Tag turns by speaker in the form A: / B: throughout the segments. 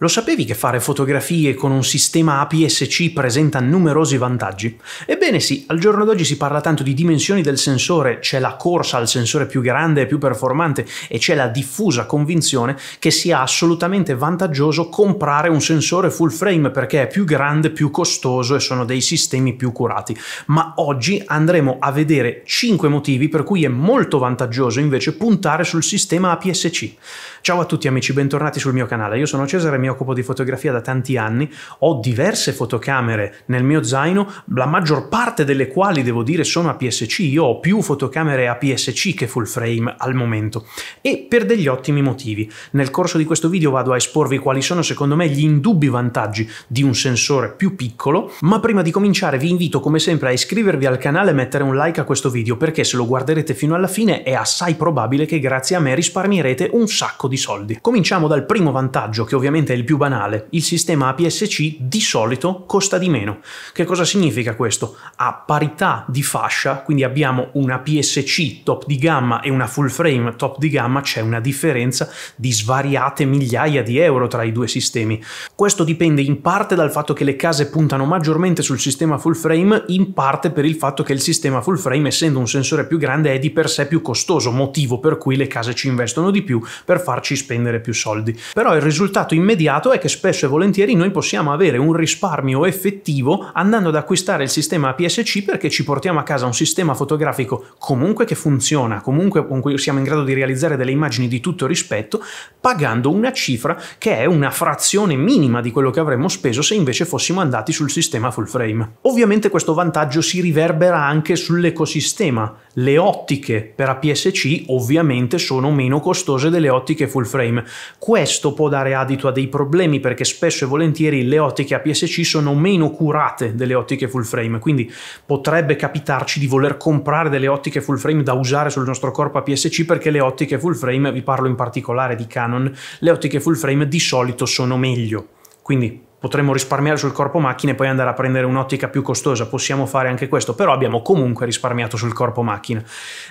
A: Lo sapevi che fare fotografie con un sistema APS-C presenta numerosi vantaggi? Ebbene sì, al giorno d'oggi si parla tanto di dimensioni del sensore, c'è la corsa al sensore più grande e più performante e c'è la diffusa convinzione che sia assolutamente vantaggioso comprare un sensore full frame perché è più grande, più costoso e sono dei sistemi più curati. Ma oggi andremo a vedere 5 motivi per cui è molto vantaggioso invece puntare sul sistema APS-C. Ciao a tutti amici, bentornati sul mio canale. Io sono Cesare occupo di fotografia da tanti anni, ho diverse fotocamere nel mio zaino, la maggior parte delle quali devo dire sono APS-C, io ho più fotocamere APS-C che full frame al momento e per degli ottimi motivi. Nel corso di questo video vado a esporvi quali sono secondo me gli indubbi vantaggi di un sensore più piccolo, ma prima di cominciare vi invito come sempre a iscrivervi al canale e mettere un like a questo video perché se lo guarderete fino alla fine è assai probabile che grazie a me risparmierete un sacco di soldi. Cominciamo dal primo vantaggio che ovviamente è il più banale, il sistema APS-C di solito costa di meno. Che cosa significa questo? A parità di fascia, quindi abbiamo una APS-C top di gamma e una full frame top di gamma, c'è una differenza di svariate migliaia di euro tra i due sistemi. Questo dipende in parte dal fatto che le case puntano maggiormente sul sistema full frame, in parte per il fatto che il sistema full frame, essendo un sensore più grande, è di per sé più costoso, motivo per cui le case ci investono di più per farci spendere più soldi. Però il risultato immediato cambiato è che spesso e volentieri noi possiamo avere un risparmio effettivo andando ad acquistare il sistema PSC perché ci portiamo a casa un sistema fotografico comunque che funziona, comunque con cui siamo in grado di realizzare delle immagini di tutto rispetto, pagando una cifra che è una frazione minima di quello che avremmo speso se invece fossimo andati sul sistema full frame. Ovviamente questo vantaggio si riverbera anche sull'ecosistema. Le ottiche per APS-C ovviamente sono meno costose delle ottiche full frame. Questo può dare adito a dei problemi problemi perché spesso e volentieri le ottiche APS-C sono meno curate delle ottiche full frame, quindi potrebbe capitarci di voler comprare delle ottiche full frame da usare sul nostro corpo APS-C perché le ottiche full frame, vi parlo in particolare di Canon, le ottiche full frame di solito sono meglio. Quindi potremmo risparmiare sul corpo macchina e poi andare a prendere un'ottica più costosa, possiamo fare anche questo, però abbiamo comunque risparmiato sul corpo macchina.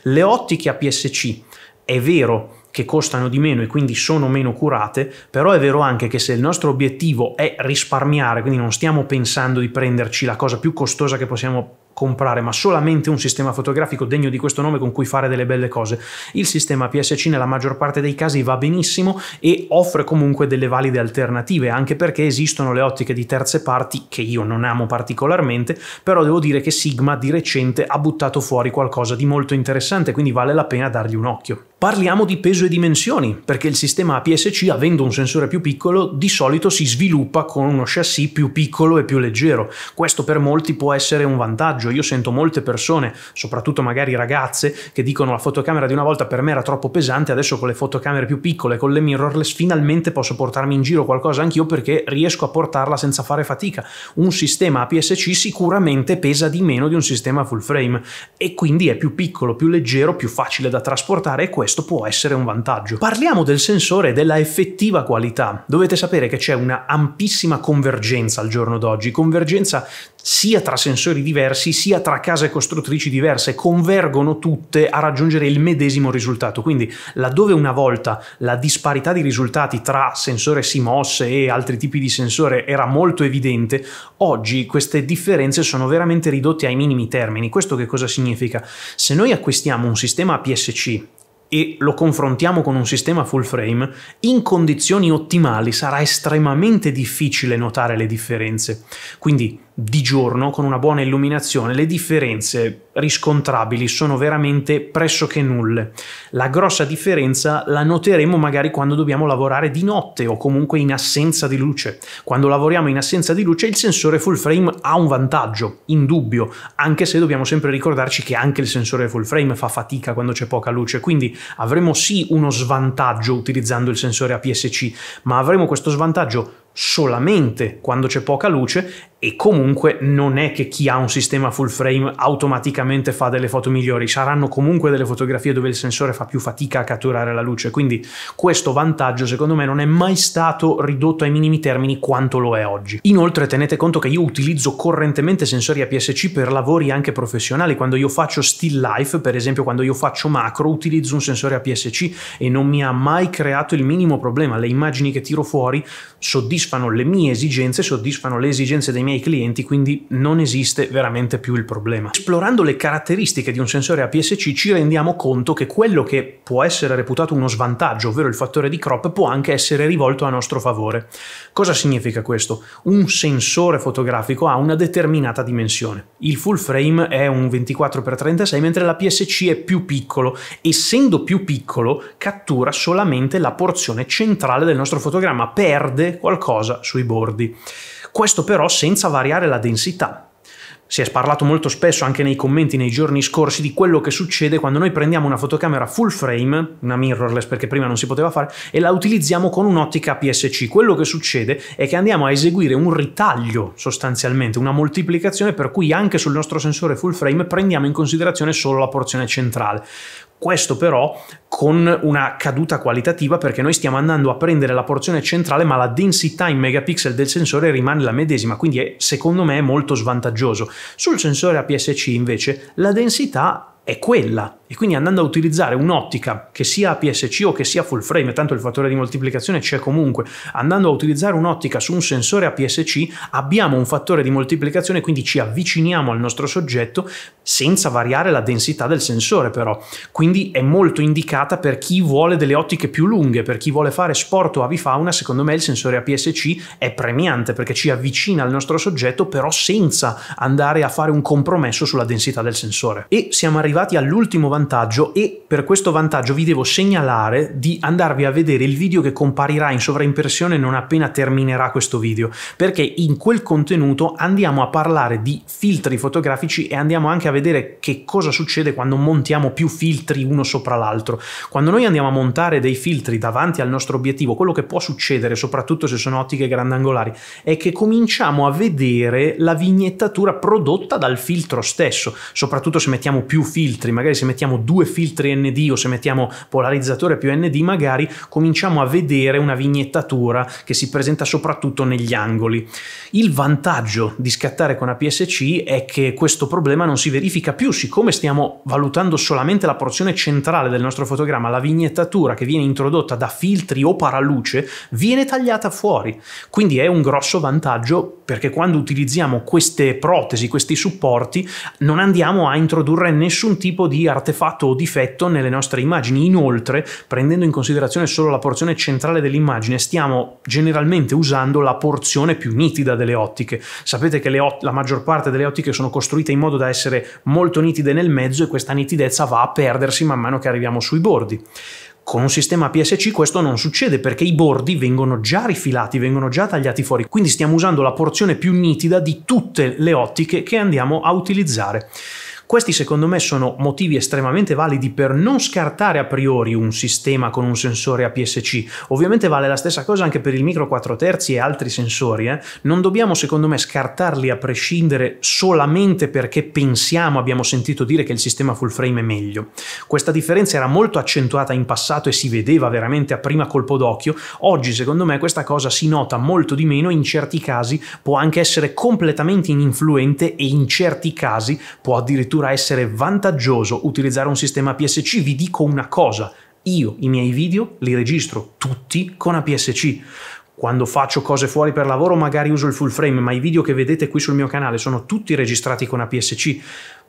A: Le ottiche APS-C è vero che costano di meno e quindi sono meno curate, però è vero anche che se il nostro obiettivo è risparmiare, quindi non stiamo pensando di prenderci la cosa più costosa che possiamo comprare, ma solamente un sistema fotografico degno di questo nome con cui fare delle belle cose. Il sistema PSC nella maggior parte dei casi va benissimo e offre comunque delle valide alternative, anche perché esistono le ottiche di terze parti che io non amo particolarmente, però devo dire che Sigma di recente ha buttato fuori qualcosa di molto interessante, quindi vale la pena dargli un occhio. Parliamo di peso e dimensioni, perché il sistema APS-C, avendo un sensore più piccolo, di solito si sviluppa con uno chassis più piccolo e più leggero. Questo per molti può essere un vantaggio. Io sento molte persone, soprattutto magari ragazze, che dicono la fotocamera di una volta per me era troppo pesante, adesso con le fotocamere più piccole, con le mirrorless, finalmente posso portarmi in giro qualcosa anch'io perché riesco a portarla senza fare fatica. Un sistema APS-C sicuramente pesa di meno di un sistema full frame e quindi è più piccolo, più leggero, più facile da trasportare e questo questo può essere un vantaggio. Parliamo del sensore e della effettiva qualità. Dovete sapere che c'è una ampissima convergenza al giorno d'oggi, convergenza sia tra sensori diversi, sia tra case costruttrici diverse, convergono tutte a raggiungere il medesimo risultato. Quindi laddove una volta la disparità di risultati tra sensore CMOS e altri tipi di sensore era molto evidente, oggi queste differenze sono veramente ridotte ai minimi termini. Questo che cosa significa? Se noi acquistiamo un sistema PSC e lo confrontiamo con un sistema full frame, in condizioni ottimali sarà estremamente difficile notare le differenze. Quindi di giorno, con una buona illuminazione, le differenze riscontrabili sono veramente pressoché nulle. La grossa differenza la noteremo magari quando dobbiamo lavorare di notte o comunque in assenza di luce. Quando lavoriamo in assenza di luce il sensore full frame ha un vantaggio, indubbio, anche se dobbiamo sempre ricordarci che anche il sensore full frame fa fatica quando c'è poca luce, quindi avremo sì uno svantaggio utilizzando il sensore APS-C, ma avremo questo svantaggio solamente quando c'è poca luce e comunque non è che chi ha un sistema full frame automaticamente fa delle foto migliori, saranno comunque delle fotografie dove il sensore fa più fatica a catturare la luce, quindi questo vantaggio secondo me non è mai stato ridotto ai minimi termini quanto lo è oggi. Inoltre tenete conto che io utilizzo correntemente sensori APS-C per lavori anche professionali, quando io faccio still life, per esempio quando io faccio macro, utilizzo un sensore APS-C e non mi ha mai creato il minimo problema, le immagini che tiro fuori soddisfano le mie esigenze, soddisfano le esigenze dei miei clienti, quindi non esiste veramente più il problema. Esplorando le caratteristiche di un sensore APS-C ci rendiamo conto che quello che può essere reputato uno svantaggio, ovvero il fattore di crop, può anche essere rivolto a nostro favore. Cosa significa questo? Un sensore fotografico ha una determinata dimensione. Il full frame è un 24x36 mentre l'APS-C è più piccolo. Essendo più piccolo cattura solamente la porzione centrale del nostro fotogramma, perde qualcosa sui bordi questo però senza variare la densità. Si è parlato molto spesso anche nei commenti nei giorni scorsi di quello che succede quando noi prendiamo una fotocamera full frame, una mirrorless perché prima non si poteva fare, e la utilizziamo con un'ottica PSC. Quello che succede è che andiamo a eseguire un ritaglio sostanzialmente, una moltiplicazione per cui anche sul nostro sensore full frame prendiamo in considerazione solo la porzione centrale. Questo però con una caduta qualitativa perché noi stiamo andando a prendere la porzione centrale ma la densità in megapixel del sensore rimane la medesima quindi è, secondo me è molto svantaggioso sul sensore APS-C invece la densità è quella e quindi andando a utilizzare un'ottica che sia APS-C o che sia full frame, tanto il fattore di moltiplicazione c'è comunque, andando a utilizzare un'ottica su un sensore APS-C abbiamo un fattore di moltiplicazione, quindi ci avviciniamo al nostro soggetto senza variare la densità del sensore però. Quindi è molto indicato marcata per chi vuole delle ottiche più lunghe, per chi vuole fare sport o avifauna, secondo me il sensore APS-C è premiante perché ci avvicina al nostro soggetto però senza andare a fare un compromesso sulla densità del sensore. E siamo arrivati all'ultimo vantaggio e per questo vantaggio vi devo segnalare di andarvi a vedere il video che comparirà in sovraimpressione non appena terminerà questo video, perché in quel contenuto andiamo a parlare di filtri fotografici e andiamo anche a vedere che cosa succede quando montiamo più filtri uno sopra l'altro, quando noi andiamo a montare dei filtri davanti al nostro obiettivo, quello che può succedere, soprattutto se sono ottiche grandangolari, è che cominciamo a vedere la vignettatura prodotta dal filtro stesso, soprattutto se mettiamo più filtri, magari se mettiamo due filtri ND o se mettiamo polarizzatore più ND, magari cominciamo a vedere una vignettatura che si presenta soprattutto negli angoli. Il vantaggio di scattare con APS-C è che questo problema non si verifica più, siccome stiamo valutando solamente la porzione centrale del nostro fotogramma fotogramma la vignettatura che viene introdotta da filtri o paraluce viene tagliata fuori. Quindi è un grosso vantaggio perché quando utilizziamo queste protesi, questi supporti, non andiamo a introdurre nessun tipo di artefatto o difetto nelle nostre immagini. Inoltre, prendendo in considerazione solo la porzione centrale dell'immagine, stiamo generalmente usando la porzione più nitida delle ottiche. Sapete che ot- la maggior parte delle ottiche sono costruite in modo da essere molto nitide nel mezzo e questa nitidezza va a perdersi man mano che arriviamo sui bordi bordi. Con un sistema PSC questo non succede perché i bordi vengono già rifilati, vengono già tagliati fuori, quindi stiamo usando la porzione più nitida di tutte le ottiche che andiamo a utilizzare. Questi secondo me sono motivi estremamente validi per non scartare a priori un sistema con un sensore APS-C. Ovviamente vale la stessa cosa anche per il micro 4 terzi e altri sensori. Eh? Non dobbiamo secondo me scartarli a prescindere solamente perché pensiamo, abbiamo sentito dire che il sistema full frame è meglio. Questa differenza era molto accentuata in passato e si vedeva veramente a prima colpo d'occhio. Oggi secondo me questa cosa si nota molto di meno, in certi casi può anche essere completamente ininfluente e in certi casi può addirittura addirittura essere vantaggioso utilizzare un sistema PSC, vi dico una cosa, io i miei video li registro tutti con APS-C. Quando faccio cose fuori per lavoro magari uso il full frame, ma i video che vedete qui sul mio canale sono tutti registrati con APS-C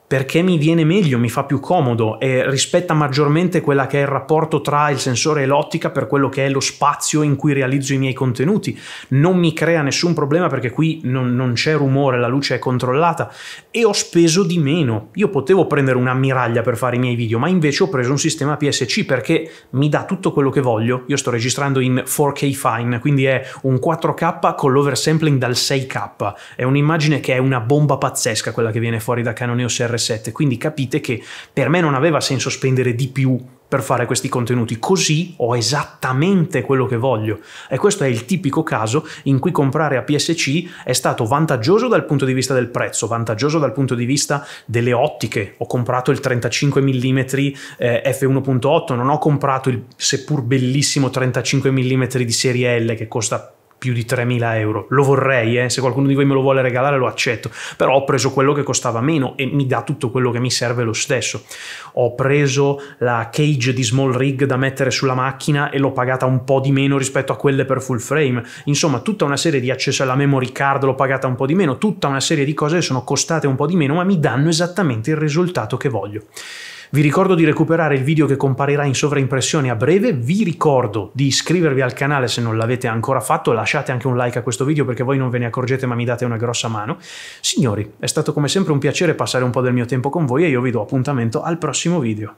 A: perché mi viene meglio, mi fa più comodo e rispetta maggiormente quella che è il rapporto tra il sensore e l'ottica per quello che è lo spazio in cui realizzo i miei contenuti. Non mi crea nessun problema perché qui non, non c'è rumore, la luce è controllata e ho speso di meno. Io potevo prendere un'ammiraglia per fare i miei video, ma invece ho preso un sistema PSC perché mi dà tutto quello che voglio. Io sto registrando in 4K Fine, quindi è un 4K con l'oversampling dal 6K. È un'immagine che è una bomba pazzesca quella che viene fuori da Canon EOS R 7, quindi capite che per me non aveva senso spendere di più per fare questi contenuti, così ho esattamente quello che voglio. E questo è il tipico caso in cui comprare a PSC è stato vantaggioso dal punto di vista del prezzo, vantaggioso dal punto di vista delle ottiche. Ho comprato il 35 mm eh, f1.8, non ho comprato il seppur bellissimo 35 mm di serie L che costa più di 3.000 euro. Lo vorrei, eh? se qualcuno di voi me lo vuole regalare lo accetto, però ho preso quello che costava meno e mi dà tutto quello che mi serve lo stesso. Ho preso la cage di small rig da mettere sulla macchina e l'ho pagata un po' di meno rispetto a quelle per full frame. Insomma, tutta una serie di accessi alla memory card l'ho pagata un po' di meno, tutta una serie di cose sono costate un po' di meno, ma mi danno esattamente il risultato che voglio. Vi ricordo di recuperare il video che comparirà in sovraimpressione a breve, vi ricordo di iscrivervi al canale se non l'avete ancora fatto, lasciate anche un like a questo video perché voi non ve ne accorgete ma mi date una grossa mano. Signori, è stato come sempre un piacere passare un po' del mio tempo con voi e io vi do appuntamento al prossimo video.